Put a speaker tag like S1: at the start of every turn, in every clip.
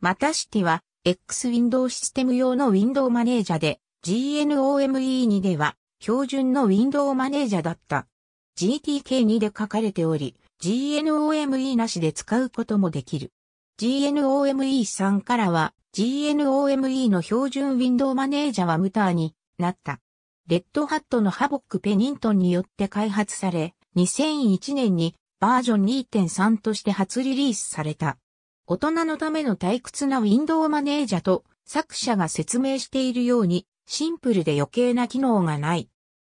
S1: また
S2: シティは、X ウィンドウシステム用のウィンドウマネージャーで、GNOME2 では、標準のウィンドウマネージャーだった。GTK2 で書かれており、GNOME なしで使うこともできる。GNOME3 からは、GNOME の標準ウィンドウマネージャーはムターになった。レッドハットのハボック・ペニントンによって開発され、2001年にバージョン2.3として初リリースされた。大人のための退屈なウィンドウマネージャと作者が説明しているようにシンプルで余計な機能がない。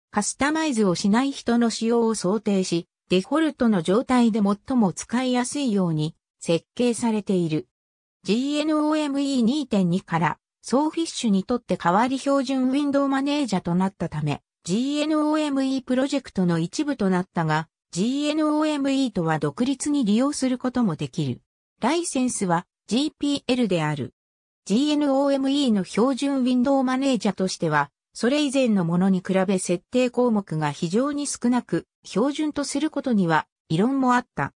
S2: カスタマイズをしない人の使用を想定し、デフォルトの状態で最も使いやすいように設計されている。GNOME2.2 からソーフィッシュにとって代わり標準ウィンドウマネージャーとなったため、GNOME プロジェクトの一部となったが、GNOME とは独立に利用することもできる。ライセンスは GPL である。GNOME の標準ウィンドウマネージャとしては、それ以前のものに比べ設定項目が非常に少なく、標準とすることには異論もあった。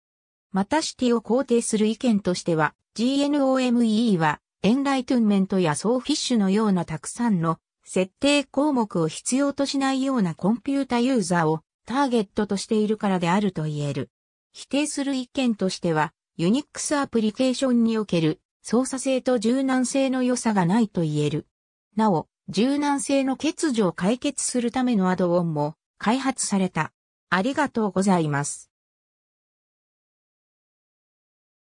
S2: またシティを肯定する意見としては、GNOME は、エンライトゥンメントやソーフィッシュのようなたくさんの設定項目を必要としないようなコンピュータユーザーをターゲットとしているからであると言える。否定する意見としては、ユニックスアプリケーションにおける操作性と柔軟性の良さがないと言える。なお、柔軟性の欠如を解決するためのアドオンも開発された。ありがとうございます。